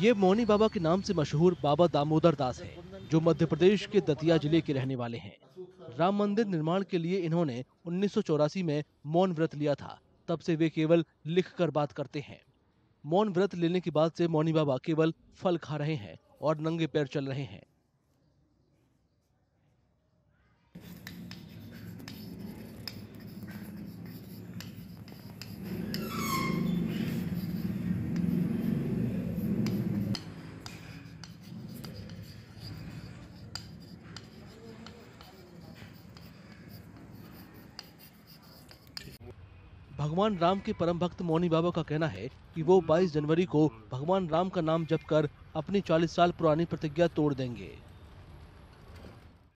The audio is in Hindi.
ये मोनी बाबा के नाम से मशहूर बाबा दामोदर दास है जो मध्य प्रदेश के दतिया जिले के रहने वाले हैं राम मंदिर निर्माण के लिए इन्होंने उन्नीस में मौन व्रत लिया था तब से वे केवल लिख कर बात करते हैं मौन व्रत लेने के बाद से मौनी बाबा केवल फल खा रहे हैं और नंगे पैर चल रहे हैं भगवान राम के परम भक्त मोनी बाबा का कहना है कि वो 22 जनवरी को भगवान राम का नाम जप कर अपनी 40 साल पुरानी प्रतिज्ञा तोड़ देंगे